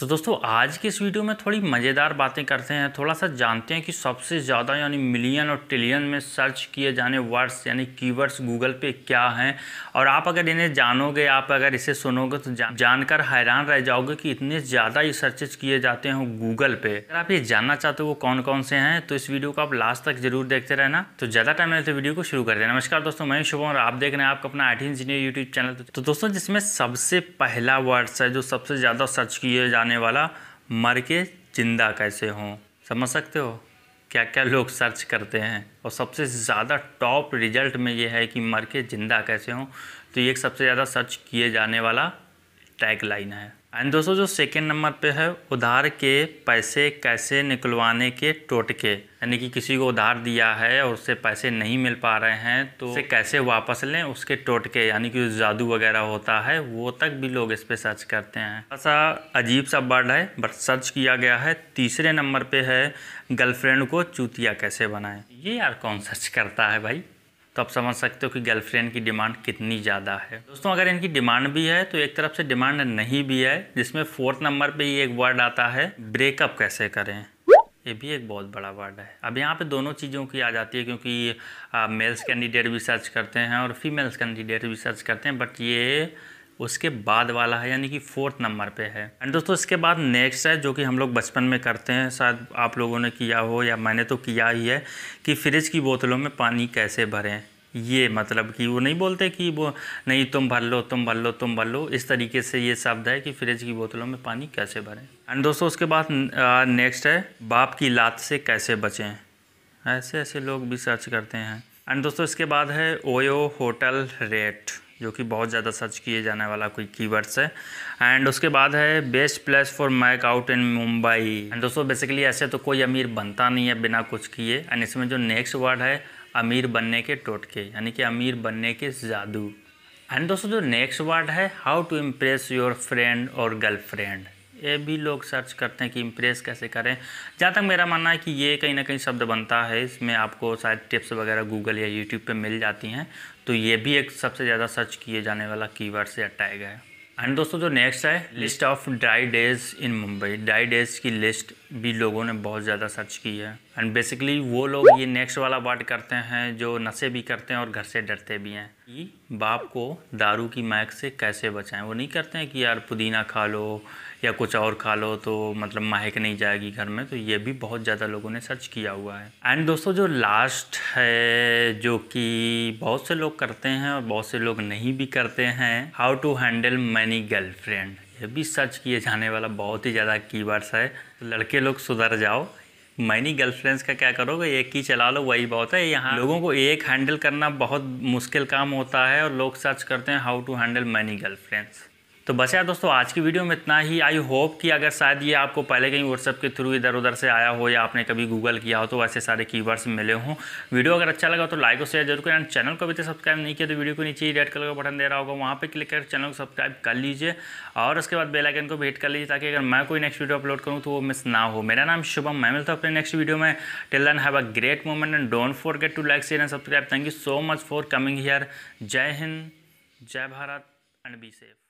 तो दोस्तों आज के इस वीडियो में थोड़ी मज़ेदार बातें करते हैं थोड़ा सा जानते हैं कि सबसे ज़्यादा यानी मिलियन और ट्रिलियन में सर्च किए जाने वर्ड्स यानी कीवर्ड्स गूगल पे क्या हैं और आप अगर इन्हें जानोगे आप अगर इसे सुनोगे तो जा, जानकर हैरान रह जाओगे कि इतने ज़्यादा ये सर्चेज किए जाते हैं गूगल पे अगर आप ये जानना चाहते हो वो कौन कौन से हैं तो इस वीडियो को आप लास्ट तक जरूर देखते रहना तो ज़्यादा टाइम रहते तो वीडियो को शुरू कर देना नमस्कार दोस्तों मैं शुभ और आप देख रहे हैं आपका अपना आई इंजीनियर यूट्यूब चैनल तो दोस्तों जिसमें सबसे पहला वर्ड्स है जो सबसे ज़्यादा सर्च किए जाने आने वाला मर के जिंदा कैसे हों समझ सकते हो क्या क्या लोग सर्च करते हैं और सबसे ज़्यादा टॉप रिजल्ट में ये है कि मर के ज़िंदा कैसे हों तो ये सबसे ज़्यादा सर्च किए जाने वाला टैग लाइन है एंड दोस्तों जो सेकेंड नंबर पे है उधार के पैसे कैसे निकलवाने के टोटके यानी कि किसी को उधार दिया है और उससे पैसे नहीं मिल पा रहे हैं तो उसे कैसे वापस लें उसके टोटके यानी कि जादू वगैरह होता है वो तक भी लोग इस पर सर्च करते हैं ऐसा अजीब सा वर्ड है बट सर्च किया गया है तीसरे नंबर पे है गर्लफ्रेंड को चूतिया कैसे बनाएं ये यार कौन सर्च करता है भाई तो आप समझ सकते हो कि गर्लफ्रेंड की डिमांड कितनी ज़्यादा है दोस्तों अगर इनकी डिमांड भी है तो एक तरफ से डिमांड नहीं भी है जिसमें फोर्थ नंबर पे ही एक वर्ड आता है ब्रेकअप कैसे करें ये भी एक बहुत बड़ा वर्ड है अब यहाँ पे दोनों चीज़ों की आ जाती है क्योंकि मेल्स कैंडिडेट भी सर्च करते हैं और फीमेल्स कैंडिडेट भी सर्च करते हैं बट ये उसके बाद वाला है यानी कि फोर्थ नंबर पे है एंड दोस्तों इसके बाद नेक्स्ट है जो कि हम लोग बचपन में करते हैं शायद आप लोगों ने किया हो या मैंने तो किया ही है कि फ्रिज की बोतलों में पानी कैसे भरें ये मतलब कि वो नहीं बोलते कि वो नहीं तुम भर लो तुम भर लो तुम भर लो इस तरीके से ये शब्द है कि फ्रिज की बोतलों में पानी कैसे भरें एंड दोस्तों उसके बाद नेक्स्ट है बाप की लात से कैसे बचें ऐसे ऐसे लोग भी सर्च करते हैं एंड दोस्तों इसके बाद है ओयो होटल रेट जो कि बहुत ज़्यादा सर्च किए जाने वाला कोई कीवर्ड्स है एंड उसके बाद है best place for make out in Mumbai and दोस्तों बेसिकली ऐसे तो कोई अमीर बनता नहीं है बिना कुछ किए एंड इसमें जो नेक्स्ट वर्ड है अमीर बनने के टोटके यानी कि अमीर बनने के जादू एंड दोस्तों जो नेक्स्ट वर्ड है how to impress your friend और गर्ल ये भी लोग सर्च करते हैं कि इम्प्रेस कैसे करें जहाँ तक मेरा मानना है कि ये कहीं ना कहीं शब्द बनता है इसमें आपको शायद टिप्स वगैरह गूगल या यूट्यूब पे मिल जाती हैं तो ये भी एक सबसे ज़्यादा सर्च किए जाने वाला की से या टैग है एंड दोस्तों जो नेक्स्ट है list of dry days in Mumbai dry days की लिस्ट भी लोगों ने बहुत ज़्यादा सर्च की है एंड बेसिकली वो लोग ये नेक्स्ट वाला बात करते हैं जो नशे भी करते हैं और घर से डरते भी हैं कि बाप को दारू की महक से कैसे बचाएं वो नहीं करते हैं कि यार पुदीना खा लो या कुछ और खा लो तो मतलब महक नहीं जाएगी घर में तो ये भी बहुत ज़्यादा लोगों ने सर्च किया हुआ है एंड दोस्तों जो लास्ट है जो कि बहुत से लोग करते हैं और बहुत से लोग नहीं भी करते हैं how to handle many girlfriend ये भी सर्च किए जाने वाला बहुत ही ज़्यादा कीवर्ड्स है लड़के लोग सुधर जाओ मैनी गर्लफ्रेंड्स का क्या करोगे एक ही चला लो वही बहुत है यहाँ लोगों को एक हैंडल करना बहुत मुश्किल काम होता है और लोग सर्च करते हैं how to handle girl girlfriends तो बस यार दोस्तों आज की वीडियो में इतना ही आई होप कि अगर शायद ये आपको पहले कहीं व्हाट्सअप के थ्रू इधर उधर से आया हो या आपने कभी गूगल किया हो तो ऐसे सारे कीवर्ड्स मिले हों वीडियो अगर अच्छा लगा तो लाइक और शेयर जरूर करें चैनल को अभी तक सब्सक्राइब नहीं किया तो वीडियो को नीचे ही रेड कलर का बटन दे रहा होगा वहाँ पर क्लिक कर चैनल को सब्सक्राइब कर लीजिए और उसके बाद बेलाइकन को भेट कर लीजिए ताकि अगर मैं कोई नेक्स्ट वीडियो अपलोड करूँ तो वो मिस ना हो मेरा नाम शुभम मैं मिलता हूँ अपने नेक्स्ट वीडियो में till then have a great moment and don't forget to like share and subscribe thank you so much for coming here जय हिंद जय भारत एंड बी सेफ